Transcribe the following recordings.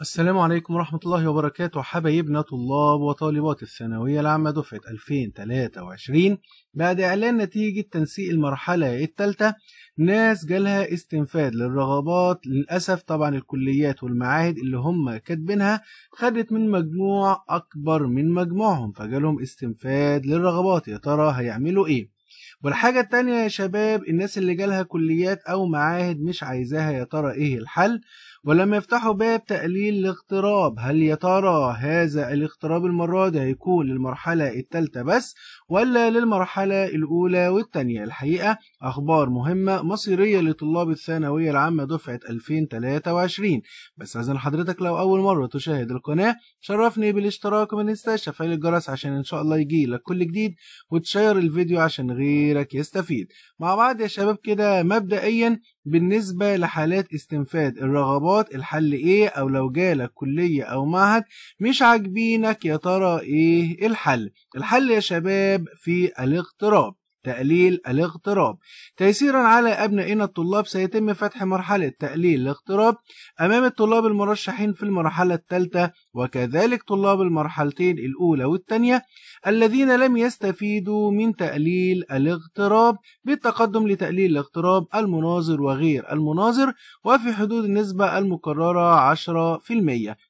السلام عليكم ورحمة الله وبركاته حبايبنا طلاب وطالبات الثانوية العامة دفعة 2023 بعد إعلان نتيجة تنسيق المرحلة الثالثة ناس جالها استنفاد للرغبات للأسف طبعا الكليات والمعاهد اللي هم كاتبينها خدت من مجموع أكبر من مجموعهم فجالهم استنفاد للرغبات يا ترى هيعملوا إيه؟ والحاجة التانية يا شباب الناس اللي جالها كليات أو معاهد مش عايزاها يا ترى إيه الحل؟ ولما يفتحوا باب تقليل الاغتراب هل يا ترى هذا الاغتراب المرة دي هيكون للمرحلة التالتة بس ولا للمرحلة الأولى والتانية؟ الحقيقة أخبار مهمة مصيرية لطلاب الثانوية العامة دفعة 2023 بس إذا حضرتك لو أول مرة تشاهد القناة شرفني بالاشتراك وما تنساش الجرس عشان إن شاء الله يجيلك كل جديد وتشير الفيديو عشان غير غيرك يستفيد مع بعض يا شباب كده مبدئيا بالنسبة لحالات استنفاد الرغبات الحل ايه او لو جالك كلية او معهد مش عاجبينك يا ترى ايه الحل الحل يا شباب في الاقتراب تقليل الاغتراب تيسيرا على أبنائنا الطلاب سيتم فتح مرحلة تقليل الاغتراب أمام الطلاب المرشحين في المرحلة الثالثة وكذلك طلاب المرحلتين الأولى والثانية الذين لم يستفيدوا من تقليل الاغتراب بالتقدم لتقليل الاغتراب المناظر وغير المناظر وفي حدود النسبة المقررة 10%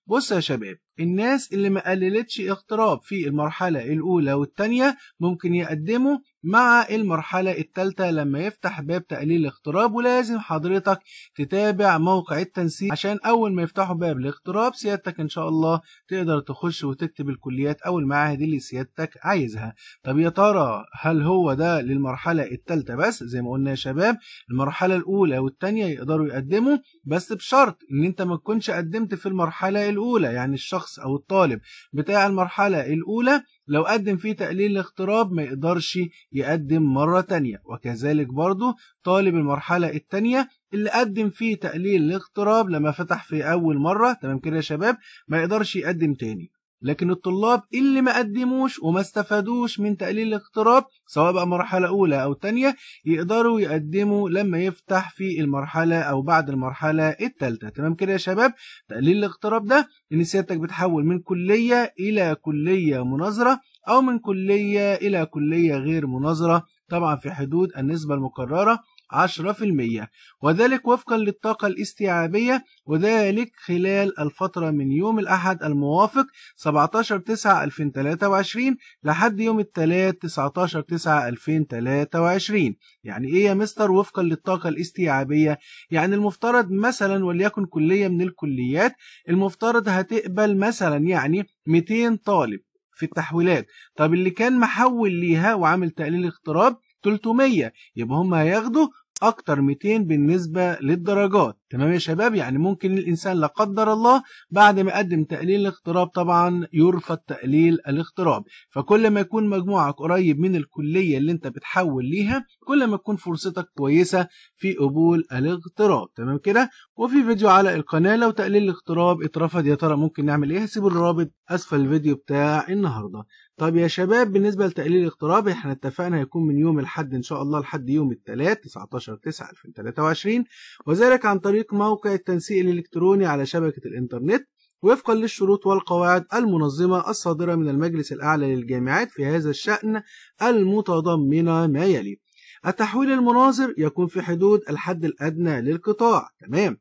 بص يا شباب الناس اللي ما قللتش اغتراب في المرحلة الأولى والتانية ممكن يقدموا مع المرحلة التالتة لما يفتح باب تقليل الاغتراب ولازم حضرتك تتابع موقع التنسيق عشان أول ما يفتحوا باب الاغتراب سيادتك إن شاء الله تقدر تخش وتكتب الكليات أو المعاهد اللي سيادتك عايزها طب يا ترى هل هو ده للمرحلة التالتة بس زي ما قلنا يا شباب المرحلة الأولى والتانية يقدروا يقدموا بس بشرط إن أنت ما تكونش قدمت في المرحلة الأولى يعني الشخص أو الطالب بتاع المرحلة الأولى لو قدم فيه تقليل الاغتراب ما يقدرش يقدم مرة تانية وكذلك برضو طالب المرحلة التانية اللي قدم فيه تقليل الاغتراب لما فتح في أول مرة تمام كده يا شباب ما يقدرش يقدم تاني لكن الطلاب اللي ما قدموش وما استفادوش من تقليل الاقتراب سواء بقى مرحلة أولى أو تانية يقدروا يقدموا لما يفتح في المرحلة أو بعد المرحلة التالتة تمام كده يا شباب تقليل الاقتراب ده إن سيادتك بتحول من كلية إلى كلية مناظرة أو من كلية إلى كلية غير مناظرة طبعا في حدود النسبة المقررة 10% وذلك وفقا للطاقة الاستيعابية وذلك خلال الفترة من يوم الأحد الموافق 17/9/2023 لحد يوم الثلاث 19/9/2023 يعني إيه يا مستر وفقا للطاقة الاستيعابية يعني المفترض مثلا وليكن كلية من الكليات المفترض هتقبل مثلا يعني 200 طالب في التحويلات طب اللي كان محول ليها وعامل تقليل اقتراب 300 يبقى هم هياخدوا اكتر 200 بالنسبة للدرجات تمام يا شباب يعني ممكن الانسان لا قدر الله بعد ما يقدم تقليل الاغتراب طبعا يرفض تقليل الاغتراب فكل ما يكون مجموعك قريب من الكليه اللي انت بتحول ليها كل ما تكون فرصتك كويسه في قبول الاغتراب تمام كده وفي فيديو على القناه لو تقليل الاغتراب اترفض يا ترى ممكن نعمل ايه هسيب الرابط اسفل الفيديو بتاع النهارده طب يا شباب بالنسبة لتقليل الاغتراب احنا اتفقنا هيكون من يوم الحد ان شاء الله لحد يوم الثلاث 19 9 2023 وذلك عن طريق طريق موقع التنسيق الإلكتروني على شبكة الإنترنت وفقا للشروط والقواعد المنظمة الصادرة من المجلس الأعلى للجامعات في هذا الشأن المتضمنة ما يلي التحويل المناظر يكون في حدود الحد الأدنى للقطاع تمام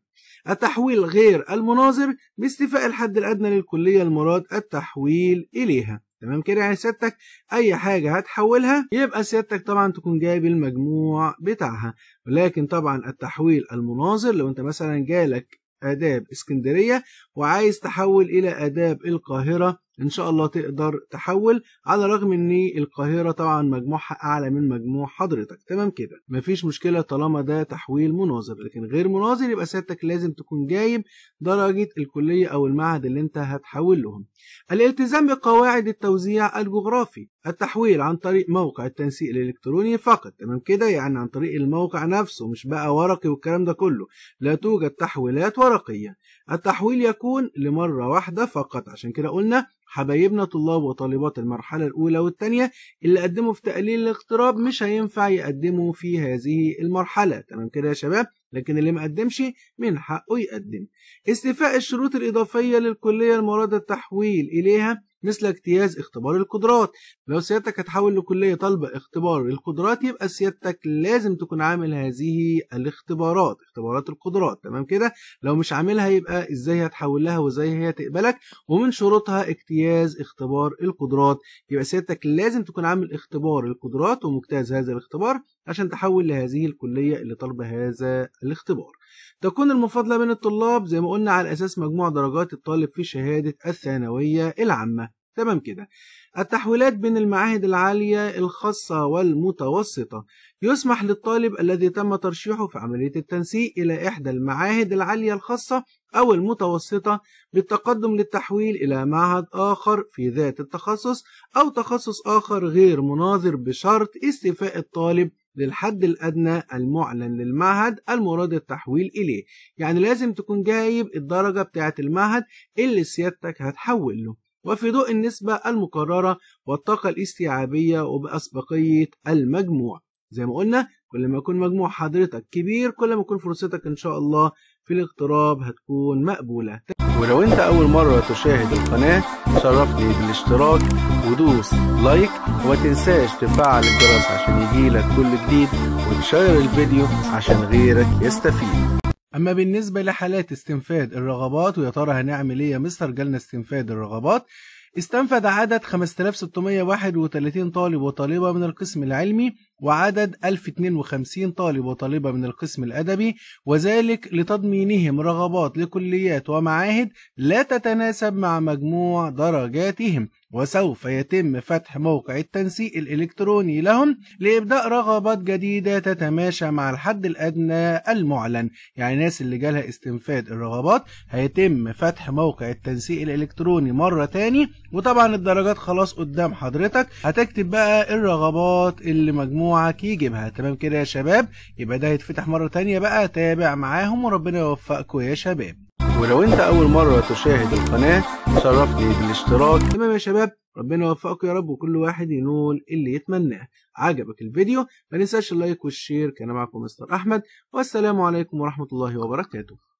التحويل غير المناظر باستيفاء الحد الأدنى للكلية المراد التحويل إليها تمام كده يعني سيادتك اي حاجه هتحولها يبقى سيادتك طبعا تكون جايب المجموع بتاعها ولكن طبعا التحويل المناظر لو انت مثلا جالك اداب اسكندريه وعايز تحول الى اداب القاهره ان شاء الله تقدر تحول على الرغم ان القاهره طبعا مجموعها اعلى من مجموع حضرتك تمام كده مفيش مشكله طالما ده تحويل مناظر لكن غير مناظر يبقى سيادتك لازم تكون جايب درجه الكليه او المعهد اللي انت هتحول لهم الالتزام بقواعد التوزيع الجغرافي التحويل عن طريق موقع التنسيق الإلكتروني فقط تمام كده يعني عن طريق الموقع نفسه مش بقى ورقي والكلام ده كله لا توجد تحويلات ورقية التحويل يكون لمرة واحدة فقط عشان كده قلنا حبايبنا طلاب وطالبات المرحلة الأولى والثانية اللي قدموا في تقليل الاقتراب مش هينفع يقدموا في هذه المرحلة تمام كده يا شباب لكن اللي ما قدمش من حقه يقدم استيفاء الشروط الإضافية للكلية المراد التحويل إليها مثل اجتياز اختبار القدرات لو سيادتك هتحول لكلية طالبة اختبار القدرات يبقى سيادتك لازم تكون عامل هذه الاختبارات اختبارات القدرات تمام كده لو مش عاملها يبقى ازاي هتحول لها وازاي هي تقبلك ومن شروطها اجتياز اختبار القدرات يبقى سيادتك لازم تكون عامل اختبار القدرات ومجتاز هذا الاختبار عشان تحول لهذه الكلية اللي طلب هذا الاختبار تكون المفاضلة بين الطلاب زي ما قلنا على أساس مجموع درجات الطالب في شهادة الثانوية العامة تمام كده التحويلات بين المعاهد العالية الخاصة والمتوسطة يسمح للطالب الذي تم ترشيحه في عملية التنسيق إلى إحدى المعاهد العالية الخاصة أو المتوسطة بالتقدم للتحويل إلى معهد آخر في ذات التخصص أو تخصص آخر غير مناظر بشرط استيفاء الطالب للحد الأدنى المعلن للمعهد المراد التحويل إليه يعني لازم تكون جايب الدرجة بتاعة المعهد اللي سيادتك هتحول له وفي ضوء النسبة المقررة والطاقة الاستيعابية وبأسبقية المجموع زي ما قلنا كل ما يكون مجموع حضرتك كبير كل ما يكون فرصتك إن شاء الله في الاقتراب هتكون مقبولة ولو انت اول مرة تشاهد القناة شرفني بالاشتراك ودوس لايك وما تنساش تفعل الجرس عشان يجيلك كل جديد وتشير الفيديو عشان غيرك يستفيد اما بالنسبة لحالات استنفاد الرغبات ويا ترى هنعمل ايه يا مستر جالنا استنفاد الرغبات استنفد عدد 5631 طالب وطالبة من القسم العلمي وعدد 1052 طالب وطالبة من القسم الأدبي وذلك لتضمينهم رغبات لكليات ومعاهد لا تتناسب مع مجموع درجاتهم وسوف يتم فتح موقع التنسيق الإلكتروني لهم لإبداء رغبات جديدة تتماشى مع الحد الأدنى المعلن يعني الناس اللي جالها استنفاد الرغبات هيتم فتح موقع التنسيق الإلكتروني مرة تاني وطبعا الدرجات خلاص قدام حضرتك هتكتب بقى الرغبات اللي مجموع مجموعك يجيبها تمام كده يا شباب يبقى ده هيتفتح مرة ثانيه بقى تابع معاهم وربنا يوفقكم يا شباب ولو انت اول مرة تشاهد القناة شرفني بالاشتراك تمام يا شباب ربنا يوفقكم يا رب وكل واحد ينول اللي يتمناه عجبك الفيديو ما تنساش اللايك والشير كان معكم مستر احمد والسلام عليكم ورحمة الله وبركاته